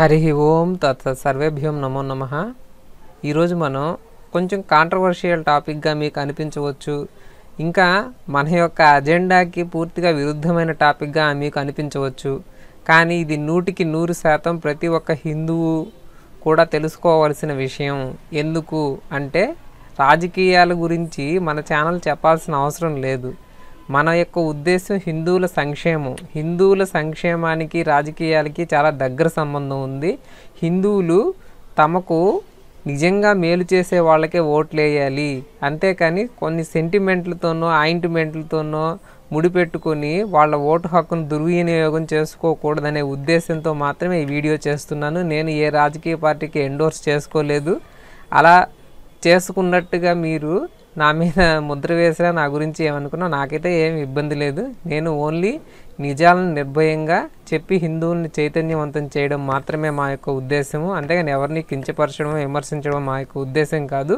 హరి ఓం తత్ సర్వేభ్యం నమో నమ ఈరోజు మనం కొంచెం కాంట్రవర్షియల్ టాపిక్గా మీకు అనిపించవచ్చు ఇంకా మన యొక్క అజెండాకి పూర్తిగా విరుద్ధమైన టాపిక్గా మీకు అనిపించవచ్చు కానీ ఇది నూటికి నూరు శాతం ప్రతి ఒక్క హిందువు కూడా తెలుసుకోవాల్సిన విషయం ఎందుకు అంటే రాజకీయాల గురించి మన ఛానల్ చెప్పాల్సిన అవసరం లేదు మన యొక్క ఉద్దేశం హిందువుల సంక్షేమం హిందువుల సంక్షేమానికి రాజకీయాలకి చాలా దగ్గర సంబంధం ఉంది హిందువులు తమకు నిజంగా మేలు చేసే వాళ్ళకే ఓట్లు వేయాలి అంతేకాని కొన్ని సెంటిమెంట్లతోనో ఆయింట్మెంట్లతోనో ముడిపెట్టుకొని వాళ్ళ ఓటు హక్కును దుర్వినియోగం చేసుకోకూడదనే ఉద్దేశంతో మాత్రమే ఈ వీడియో చేస్తున్నాను నేను ఏ రాజకీయ పార్టీకి ఎండోర్స్ చేసుకోలేదు అలా చేసుకున్నట్టుగా మీరు నా మీద ముద్ర వేసినా నా గురించి ఏమనుకున్నా నాకైతే ఏమి ఇబ్బంది లేదు నేను ఓన్లీ నిజాలను నిర్భయంగా చెప్పి హిందువుల్ని చైతన్యవంతం చేయడం మాత్రమే మా యొక్క ఉద్దేశము అంతేగాని ఎవరిని కించపరచడం విమర్శించడం మా యొక్క ఉద్దేశం కాదు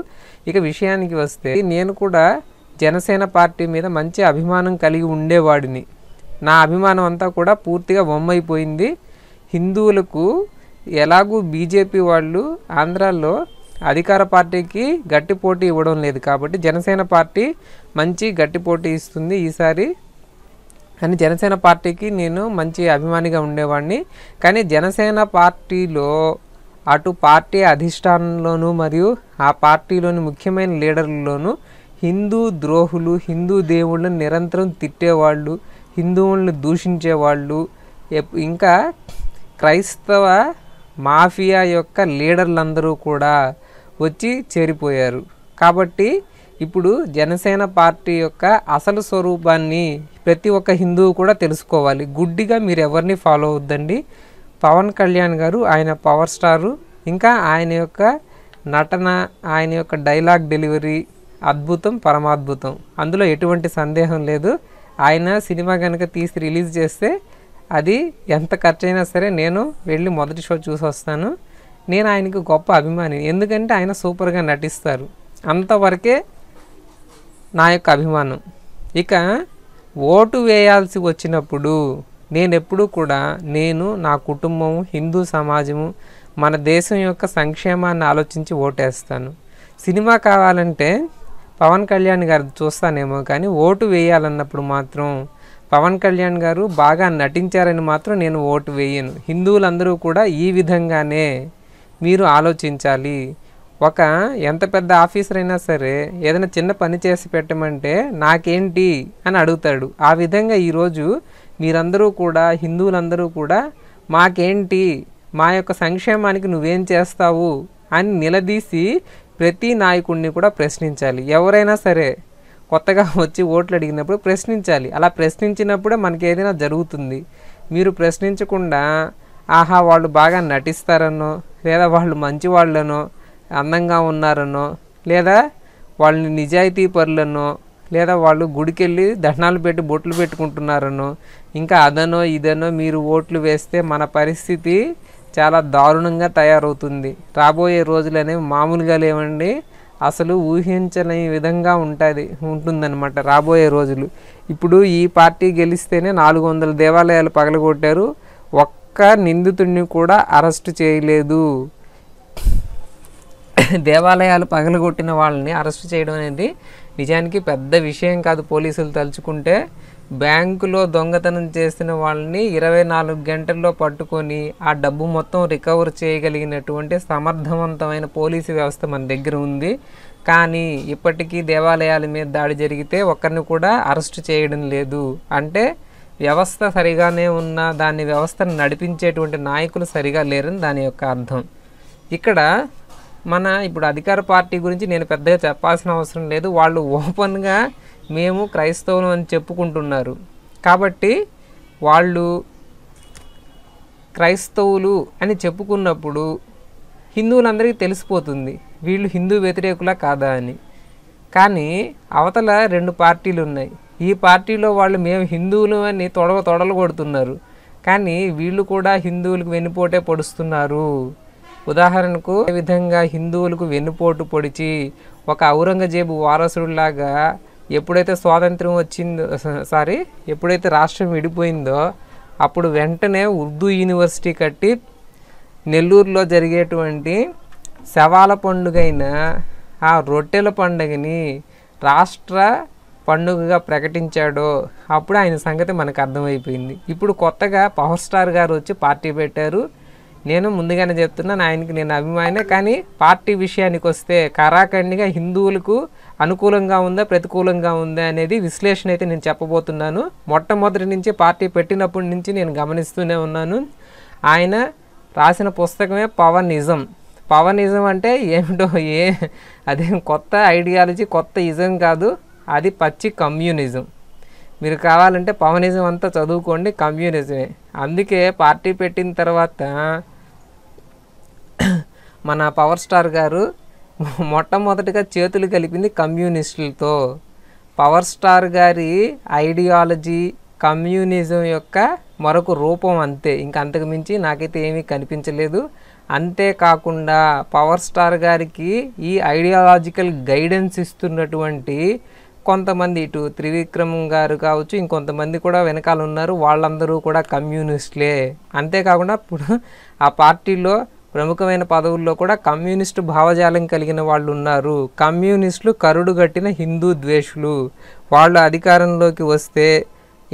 ఇక విషయానికి వస్తే నేను కూడా జనసేన పార్టీ మీద మంచి అభిమానం కలిగి ఉండేవాడిని నా అభిమానం అంతా కూడా పూర్తిగా బొమ్మైపోయింది హిందువులకు ఎలాగూ బీజేపీ వాళ్ళు ఆంధ్రాలో అధికార పార్టీకి గట్టి పోటీ ఇవ్వడం లేదు కాబట్టి జనసేన పార్టీ మంచి గట్టి పోటీ ఇస్తుంది ఈసారి అని జనసేన పార్టీకి నేను మంచి అభిమానిగా ఉండేవాడిని కానీ జనసేన పార్టీలో అటు పార్టీ అధిష్టానంలోనూ మరియు ఆ పార్టీలోని ముఖ్యమైన లీడర్లలోనూ హిందూ ద్రోహులు హిందూ దేవుళ్ళను నిరంతరం తిట్టేవాళ్ళు హిందువులను దూషించేవాళ్ళు ఇంకా క్రైస్తవ మాఫియా యొక్క లీడర్లందరూ కూడా వచ్చి చేరిపోయారు కాబట్టి ఇప్పుడు జనసేన పార్టీ యొక్క అసలు స్వరూపాన్ని ప్రతి ఒక్క హిందువు కూడా తెలుసుకోవాలి గుడ్డిగా మీరు ఎవరిని ఫాలో అవద్దండి పవన్ కళ్యాణ్ గారు ఆయన పవర్ స్టారు ఇంకా ఆయన యొక్క నటన ఆయన యొక్క డైలాగ్ డెలివరీ అద్భుతం పరమాద్భుతం అందులో ఎటువంటి సందేహం లేదు ఆయన సినిమా కనుక తీసి రిలీజ్ చేస్తే అది ఎంత ఖర్చైనా సరే నేను వెళ్ళి మొదటి షో చూసి వస్తాను నేను ఆయనకి గొప్ప అభిమాని ఎందుకంటే ఆయన సూపర్గా నటిస్తారు అంతవరకే నా యొక్క అభిమానం ఇక ఓటు వేయాల్సి వచ్చినప్పుడు నేను ఎప్పుడూ కూడా నేను నా కుటుంబం హిందూ సమాజము మన దేశం యొక్క సంక్షేమాన్ని ఆలోచించి ఓటేస్తాను సినిమా కావాలంటే పవన్ కళ్యాణ్ గారు చూస్తానేమో కానీ ఓటు వేయాలన్నప్పుడు మాత్రం పవన్ కళ్యాణ్ గారు బాగా నటించారని మాత్రం నేను ఓటు వేయను హిందువులందరూ కూడా ఈ విధంగానే మీరు ఆలోచించాలి ఒక ఎంత పెద్ద ఆఫీసర్ అయినా సరే ఏదైనా చిన్న పని చేసి పెట్టమంటే నాకేంటి అని అడుగుతాడు ఆ విధంగా ఈరోజు మీరందరూ కూడా హిందువులందరూ కూడా మాకేంటి మా యొక్క సంక్షేమానికి నువ్వేం చేస్తావు అని నిలదీసి ప్రతి నాయకుడిని కూడా ప్రశ్నించాలి ఎవరైనా సరే కొత్తగా వచ్చి ఓట్లు అడిగినప్పుడు ప్రశ్నించాలి అలా ప్రశ్నించినప్పుడే మనకి ఏదైనా జరుగుతుంది మీరు ప్రశ్నించకుండా ఆహా వాళ్ళు బాగా నటిస్తారనో లేదా వాళ్ళు మంచి వాళ్ళనో అందంగా ఉన్నారనో లేదా వాళ్ళని నిజాయితీ పరులనో లేదా వాళ్ళు గుడికెళ్ళి దహనాలు పెట్టి బొట్లు పెట్టుకుంటున్నారనో ఇంకా అదనో ఇదనో మీరు ఓట్లు వేస్తే మన పరిస్థితి చాలా దారుణంగా తయారవుతుంది రాబోయే రోజులు అనేవి మామూలుగా లేవండి అసలు ఊహించలేని విధంగా ఉంటుంది ఉంటుందన్నమాట రాబోయే రోజులు ఇప్పుడు ఈ పార్టీ గెలిస్తేనే నాలుగు వందల దేవాలయాలు పగలగొట్టారు ఒక్క ఒక్క నిందితుడిని కూడా అరెస్టు చేయలేదు దేవాలయాలు పగలగొట్టిన వాళ్ళని అరెస్ట్ చేయడం అనేది నిజానికి పెద్ద విషయం కాదు పోలీసులు తలుచుకుంటే బ్యాంకులో దొంగతనం చేసిన వాళ్ళని ఇరవై నాలుగు గంటల్లో పట్టుకొని ఆ డబ్బు మొత్తం రికవర్ చేయగలిగినటువంటి సమర్థవంతమైన పోలీసు వ్యవస్థ మన దగ్గర ఉంది కానీ ఇప్పటికీ దేవాలయాల మీద దాడి జరిగితే ఒక్కరిని కూడా అరెస్ట్ చేయడం లేదు అంటే వ్యవస్థ సరిగానే ఉన్న దాని వ్యవస్థను నడిపించేటువంటి నాయకులు సరిగా లేరని దాని యొక్క అర్థం ఇక్కడ మన ఇప్పుడు అధికార పార్టీ గురించి నేను పెద్దగా చెప్పాల్సిన అవసరం లేదు వాళ్ళు ఓపెన్గా మేము క్రైస్తవులు అని చెప్పుకుంటున్నారు కాబట్టి వాళ్ళు క్రైస్తవులు అని చెప్పుకున్నప్పుడు హిందువులందరికీ తెలిసిపోతుంది వీళ్ళు హిందూ వ్యతిరేకులా కాదా అని కానీ అవతల రెండు పార్టీలు ఉన్నాయి ఈ పార్టీలో వాళ్ళు మేము హిందువులు అని తొడవ తొడలు కొడుతున్నారు కానీ వీళ్ళు కూడా హిందువులకు వెన్నుపోటే పొడుస్తున్నారు ఉదాహరణకు ఏ విధంగా హిందువులకు వెన్నుపోటు పొడిచి ఒక ఔరంగజేబు వారసుడిలాగా ఎప్పుడైతే స్వాతంత్రం వచ్చిందో సారీ ఎప్పుడైతే రాష్ట్రం విడిపోయిందో అప్పుడు వెంటనే ఉర్దూ యూనివర్సిటీ కట్టి నెల్లూరులో జరిగేటువంటి శవాల పండుగైన ఆ రొట్టెల పండుగని రాష్ట్ర పండుగగా ప్రకటించాడో అప్పుడు ఆయన సంగతి మనకు అర్థమైపోయింది ఇప్పుడు కొత్తగా పవర్ స్టార్ గారు వచ్చి పార్టీ పెట్టారు నేను ముందుగానే చెప్తున్నాను ఆయనకి నేను అభిమానే కానీ పార్టీ విషయానికి వస్తే కరాఖండిగా హిందువులకు అనుకూలంగా ఉందా ప్రతికూలంగా ఉందా అనేది విశ్లేషణ అయితే నేను చెప్పబోతున్నాను మొట్టమొదటి నుంచి పార్టీ పెట్టినప్పటి నుంచి నేను గమనిస్తూనే ఉన్నాను ఆయన రాసిన పుస్తకమే పవనిజం పవనిజం అంటే ఏమిటో ఏ అదేం కొత్త ఐడియాలజీ కొత్త ఇజం కాదు అది పచ్చి కమ్యూనిజం మీరు కావాలంటే పవనిజం అంతా చదువుకోండి కమ్యూనిజమే అందుకే పార్టీ పెట్టిన తర్వాత మన పవర్ స్టార్ గారు మొట్టమొదటిగా చేతులు కలిపింది కమ్యూనిస్టులతో పవర్ స్టార్ గారి ఐడియాలజీ కమ్యూనిజం యొక్క మరొక రూపం అంతే ఇంక అంతకు మించి నాకైతే ఏమీ కనిపించలేదు అంతేకాకుండా పవర్ స్టార్ గారికి ఈ ఐడియాలజికల్ గైడెన్స్ ఇస్తున్నటువంటి కొంతమంది ఇటు త్రివిక్రమ్ గారు కావచ్చు ఇంకొంతమంది కూడా వెనకాల ఉన్నారు వాళ్ళందరూ కూడా కమ్యూనిస్టులే అంతేకాకుండా ఇప్పుడు ఆ పార్టీలో ప్రముఖమైన పదవుల్లో కూడా కమ్యూనిస్టు భావజాలం కలిగిన వాళ్ళు ఉన్నారు కమ్యూనిస్టులు కరుడుగట్టిన హిందూ ద్వేషులు వాళ్ళు అధికారంలోకి వస్తే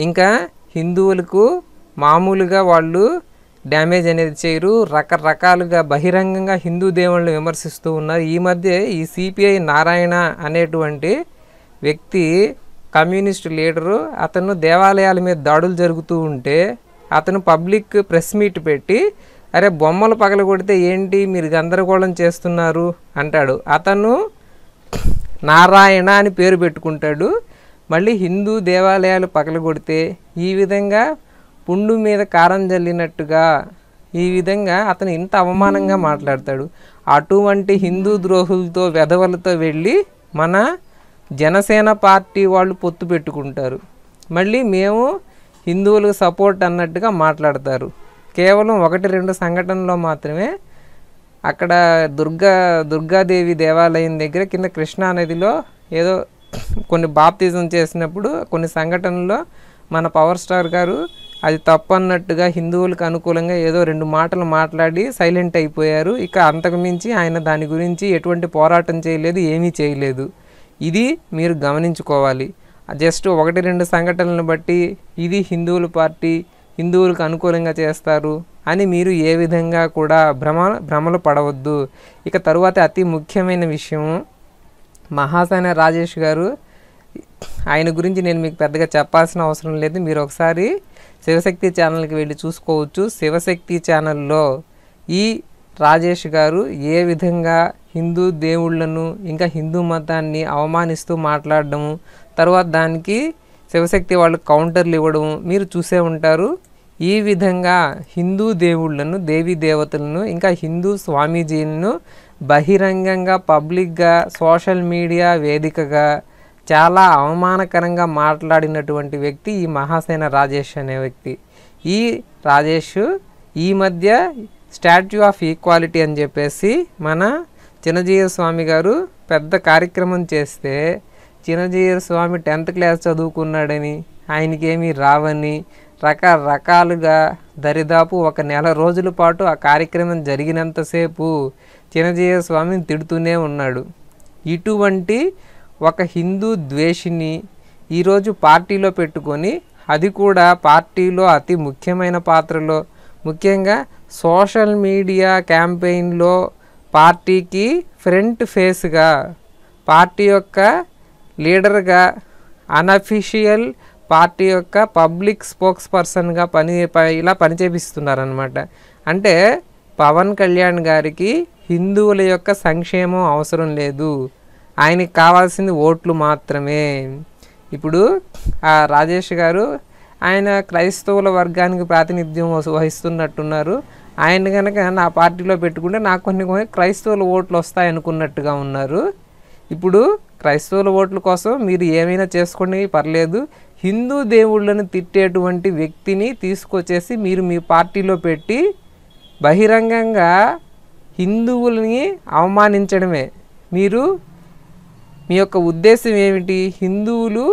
ఇంకా హిందువులకు మామూలుగా వాళ్ళు డ్యామేజ్ అనేది చేయరు రకరకాలుగా బహిరంగంగా హిందూ దేవుళ్ళు విమర్శిస్తూ ఉన్నారు ఈ మధ్య ఈ సిపిఐ నారాయణ అనేటువంటి వ్యక్తి కమ్యూనిస్ట్ లీడరు అతను దేవాలయాల మీద దాడులు జరుగుతూ ఉంటే అతను పబ్లిక్ ప్రెస్ మీట్ పెట్టి అరే బొమ్మలు పగల కొడితే ఏంటి మీరు గందరగోళం చేస్తున్నారు అంటాడు అతను నారాయణ అని పేరు పెట్టుకుంటాడు మళ్ళీ హిందూ దేవాలయాలు పగల కొడితే ఈ విధంగా పుండు మీద కారం జల్లినట్టుగా ఈ విధంగా అతను ఇంత అవమానంగా మాట్లాడతాడు అటువంటి హిందూ ద్రోహులతో వెధవలతో వెళ్ళి మన జనసేన పార్టీ వాళ్ళు పొత్తు పెట్టుకుంటారు మళ్ళీ మేము హిందువులకు సపోర్ట్ అన్నట్టుగా మాట్లాడతారు కేవలం ఒకటి రెండు సంఘటనలో మాత్రమే అక్కడ దుర్గా దుర్గాదేవి దేవాలయం దగ్గర కింద కృష్ణానదిలో ఏదో కొన్ని బాప్తిజం చేసినప్పుడు కొన్ని సంఘటనలో మన పవర్ స్టార్ గారు అది తప్పు అన్నట్టుగా హిందువులకు అనుకూలంగా ఏదో రెండు మాటలు మాట్లాడి సైలెంట్ అయిపోయారు ఇక అంతకుమించి ఆయన దాని గురించి ఎటువంటి పోరాటం చేయలేదు ఏమీ చేయలేదు ఇది మీరు గమనించుకోవాలి జస్ట్ ఒకటి రెండు సంఘటనలను బట్టి ఇది హిందువుల పార్టీ హిందువులకు అనుకూలంగా చేస్తారు అని మీరు ఏ విధంగా కూడా భ్రమ భ్రమలు పడవద్దు ఇక తరువాత అతి ముఖ్యమైన విషయం మహాసేన రాజేష్ గారు ఆయన గురించి నేను మీకు పెద్దగా చెప్పాల్సిన అవసరం లేదు మీరు ఒకసారి శివశక్తి ఛానల్కి వెళ్ళి చూసుకోవచ్చు శివశక్తి ఛానల్లో ఈ రాజేష్ గారు ఏ విధంగా హిందూ దేవుళ్లను ఇంకా హిందూ మతాన్ని అవమానిస్తూ మాట్లాడడము తర్వాత దానికి శివశక్తి వాళ్ళు కౌంటర్లు ఇవ్వడము మీరు చూసే ఉంటారు ఈ విధంగా హిందూ దేవుళ్లను దేవీ దేవతలను ఇంకా హిందూ స్వామీజీలను బహిరంగంగా పబ్లిక్గా సోషల్ మీడియా వేదికగా చాలా అవమానకరంగా మాట్లాడినటువంటి వ్యక్తి ఈ మహాసేన రాజేష్ అనే వ్యక్తి ఈ రాజేష్ ఈ మధ్య స్టాట్యూ ఆఫ్ ఈక్వాలిటీ అని చెప్పేసి మన చిన్నజీయ స్వామి గారు పెద్ద కార్యక్రమం చేస్తే చిన్నజీయ స్వామి టెన్త్ క్లాస్ చదువుకున్నాడని ఆయనకేమీ రావని రకరకాలుగా దరిదాపు ఒక నెల రోజుల పాటు ఆ కార్యక్రమం జరిగినంతసేపు చిన్నజీయ స్వామిని తిడుతూనే ఉన్నాడు ఇటువంటి ఒక హిందూ ద్వేషిని ఈరోజు పార్టీలో పెట్టుకొని అది కూడా పార్టీలో అతి ముఖ్యమైన పాత్రలో ముఖ్యంగా సోషల్ మీడియా క్యాంపెయిన్లో పార్టీకి ఫ్రంట్ ఫేస్గా పార్టీ యొక్క లీడర్గా అనఫిషియల్ పార్టీ యొక్క పబ్లిక్ స్పోక్స్ పర్సన్గా పని ఇలా పనిచేపిస్తున్నారనమాట అంటే పవన్ కళ్యాణ్ గారికి హిందువుల యొక్క సంక్షేమం అవసరం లేదు ఆయనకి కావాల్సింది ఓట్లు మాత్రమే ఇప్పుడు రాజేష్ గారు ఆయన క్రైస్తవుల వర్గానికి ప్రాతినిధ్యం వహిస్తున్నట్టున్నారు ఆయన కనుక నా పార్టీలో పెట్టుకుంటే నాకు కొన్ని క్రైస్తవుల ఓట్లు వస్తాయి అనుకున్నట్టుగా ఉన్నారు ఇప్పుడు క్రైస్తవుల ఓట్ల కోసం మీరు ఏమైనా చేసుకోండి పర్లేదు హిందూ దేవుళ్ళను తిట్టేటువంటి వ్యక్తిని తీసుకొచ్చేసి మీరు మీ పార్టీలో పెట్టి బహిరంగంగా హిందువుల్ని అవమానించడమే మీరు మీ యొక్క ఉద్దేశం ఏమిటి హిందువులు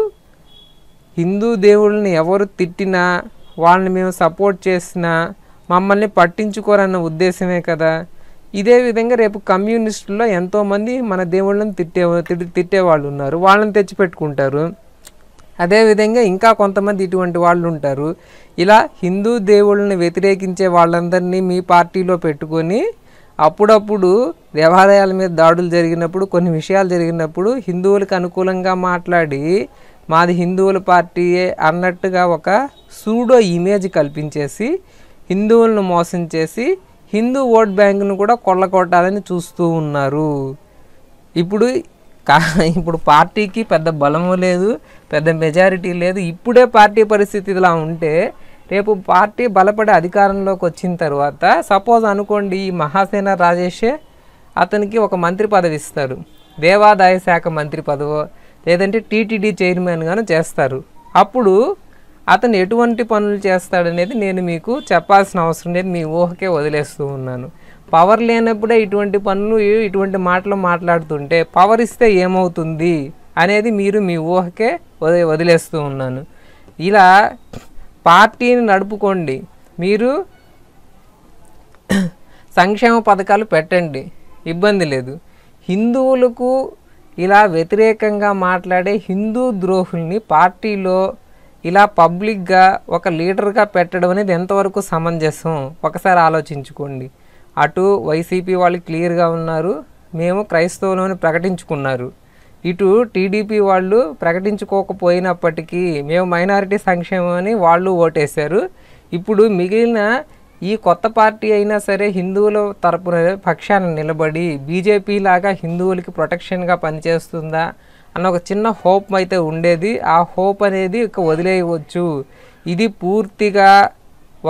హిందూ దేవుళ్ళని ఎవరు తిట్టినా వాళ్ళని మేము సపోర్ట్ చేసినా మమ్మల్ని పట్టించుకోరన్న ఉద్దేశమే కదా ఇదే విధంగా రేపు కమ్యూనిస్టుల్లో ఎంతోమంది మన దేవుళ్ళని తిట్టే తిట్టేవాళ్ళు ఉన్నారు వాళ్ళని తెచ్చిపెట్టుకుంటారు అదేవిధంగా ఇంకా కొంతమంది ఇటువంటి వాళ్ళు ఉంటారు ఇలా హిందూ దేవుళ్ళని వ్యతిరేకించే వాళ్ళందరినీ మీ పార్టీలో పెట్టుకొని అప్పుడప్పుడు దేవాలయాల మీద దాడులు జరిగినప్పుడు కొన్ని విషయాలు జరిగినప్పుడు హిందువులకు అనుకూలంగా మాట్లాడి మాది హిందువుల పార్టీయే అన్నట్టుగా ఒక సూడో ఇమేజ్ కల్పించేసి హిందువులను మోసం చేసి హిందూ ఓట్ బ్యాంకును కూడా కొట్టాలని చూస్తూ ఉన్నారు ఇప్పుడు కా ఇప్పుడు పార్టీకి పెద్ద బలము లేదు పెద్ద మెజారిటీ లేదు ఇప్పుడే పార్టీ పరిస్థితి ఇలా ఉంటే రేపు పార్టీ బలపడే అధికారంలోకి వచ్చిన తర్వాత సపోజ్ అనుకోండి ఈ మహాసేన రాజేషే అతనికి ఒక మంత్రి పదవి ఇస్తారు దేవాదాయ శాఖ మంత్రి పదవో లేదంటే టీటీడీ చైర్మన్గాను చేస్తారు అప్పుడు అతను ఎటువంటి పనులు చేస్తాడనేది నేను మీకు చెప్పాల్సిన అవసరం లేదు మీ ఊహకే వదిలేస్తూ ఉన్నాను పవర్ లేనప్పుడే ఇటువంటి పనులు ఇటువంటి మాటలు మాట్లాడుతుంటే పవర్ ఇస్తే ఏమవుతుంది అనేది మీరు మీ ఊహకే వదిలేస్తూ ఉన్నాను ఇలా పార్టీని నడుపుకోండి మీరు సంక్షేమ పథకాలు పెట్టండి ఇబ్బంది లేదు హిందువులకు ఇలా వ్యతిరేకంగా మాట్లాడే హిందూ ద్రోహుల్ని పార్టీలో ఇలా పబ్లిక్గా ఒక లీడర్గా పెట్టడం అనేది ఎంతవరకు సమంజసం ఒకసారి ఆలోచించుకోండి అటు వైసీపీ వాళ్ళు క్లియర్గా ఉన్నారు మేము క్రైస్తవులను ప్రకటించుకున్నారు ఇటు టీడీపీ వాళ్ళు ప్రకటించుకోకపోయినప్పటికీ మేము మైనారిటీ సంక్షేమం అని వాళ్ళు ఓటేశారు ఇప్పుడు మిగిలిన ఈ కొత్త పార్టీ అయినా సరే హిందువుల తరపున పక్షాన నిలబడి బీజేపీ లాగా హిందువులకి ప్రొటెక్షన్గా పనిచేస్తుందా అన్న ఒక చిన్న హోప్ అయితే ఉండేది ఆ హోప్ అనేది ఇక వదిలేయవచ్చు ఇది పూర్తిగా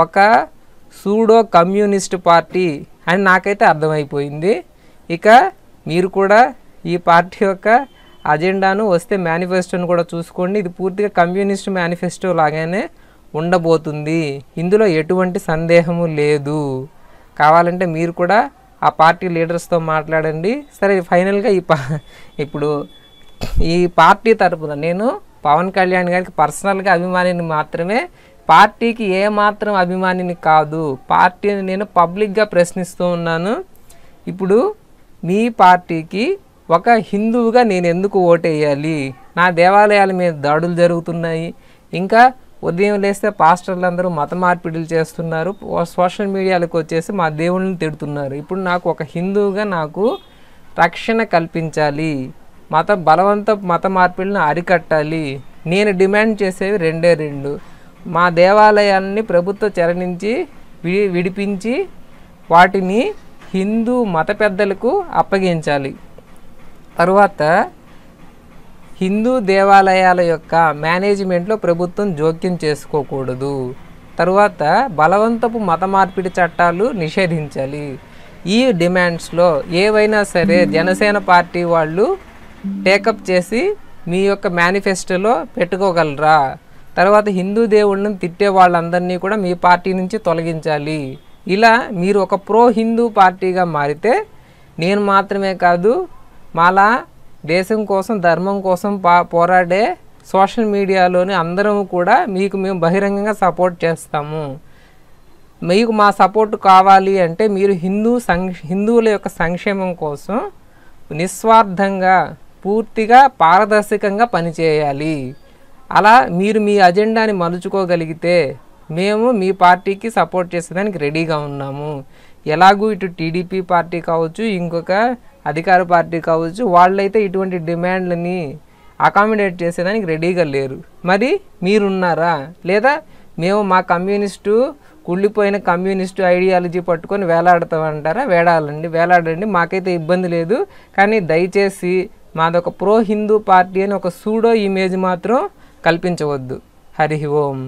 ఒక సూడో కమ్యూనిస్ట్ పార్టీ అని నాకైతే అర్థమైపోయింది ఇక మీరు కూడా ఈ పార్టీ యొక్క అజెండాను వస్తే మేనిఫెస్టోను కూడా చూసుకోండి ఇది పూర్తిగా కమ్యూనిస్ట్ మేనిఫెస్టో లాగానే ఉండబోతుంది ఇందులో ఎటువంటి సందేహము లేదు కావాలంటే మీరు కూడా ఆ పార్టీ లీడర్స్తో మాట్లాడండి సరే ఫైనల్గా ఈ పా ఇప్పుడు ఈ పార్టీ తరపున నేను పవన్ కళ్యాణ్ గారికి పర్సనల్గా అభిమానిని మాత్రమే పార్టీకి ఏ మాత్రం అభిమానిని కాదు పార్టీని నేను పబ్లిక్గా ప్రశ్నిస్తూ ఉన్నాను ఇప్పుడు మీ పార్టీకి ఒక హిందువుగా నేను ఎందుకు ఓటేయాలి నా దేవాలయాల మీద దాడులు జరుగుతున్నాయి ఇంకా ఉదయం లేస్తే పాస్టర్లు అందరూ మత మార్పిడులు చేస్తున్నారు సోషల్ మీడియాలకు వచ్చేసి మా దేవుళ్ళని తిడుతున్నారు ఇప్పుడు నాకు ఒక హిందువుగా నాకు రక్షణ కల్పించాలి మత బలవంత మత మార్పిడిని అరికట్టాలి నేను డిమాండ్ చేసేవి రెండే రెండు మా దేవాలయాల్ని ప్రభుత్వ చెర నుంచి వి విడిపించి వాటిని హిందూ మత పెద్దలకు అప్పగించాలి తరువాత హిందూ దేవాలయాల యొక్క మేనేజ్మెంట్లో ప్రభుత్వం జోక్యం చేసుకోకూడదు తరువాత బలవంతపు మత మార్పిడి చట్టాలు నిషేధించాలి ఈ డిమాండ్స్లో ఏవైనా సరే జనసేన పార్టీ వాళ్ళు టేకప్ చేసి మీ యొక్క మేనిఫెస్టోలో పెట్టుకోగలరా తర్వాత హిందూ దేవుళ్ళని తిట్టే వాళ్ళందరినీ కూడా మీ పార్టీ నుంచి తొలగించాలి ఇలా మీరు ఒక ప్రో హిందూ పార్టీగా మారితే నేను మాత్రమే కాదు మాలా దేశం కోసం ధర్మం కోసం పా పోరాడే సోషల్ మీడియాలోని అందరం కూడా మీకు మేము బహిరంగంగా సపోర్ట్ చేస్తాము మీకు మా సపోర్ట్ కావాలి అంటే మీరు హిందూ సంక్ హిందువుల యొక్క సంక్షేమం కోసం నిస్వార్థంగా పూర్తిగా పారదర్శకంగా పనిచేయాలి అలా మీరు మీ అజెండాని మలుచుకోగలిగితే మేము మీ పార్టీకి సపోర్ట్ చేసేదానికి రెడీగా ఉన్నాము ఎలాగూ ఇటు టీడీపీ పార్టీ కావచ్చు ఇంకొక అధికార పార్టీ కావచ్చు వాళ్ళైతే ఇటువంటి డిమాండ్లని అకామిడేట్ చేసేదానికి రెడీగా లేరు మరి మీరున్నారా లేదా మేము మా కమ్యూనిస్టు కుళ్ళిపోయిన కమ్యూనిస్టు ఐడియాలజీ పట్టుకొని వేలాడతామంటారా వేడాలండి వేలాడండి మాకైతే ఇబ్బంది లేదు కానీ దయచేసి మాదొక ప్రో హిందూ పార్టీ అని ఒక సూడో ఇమేజ్ మాత్రం కల్పించవద్దు హరి ఓం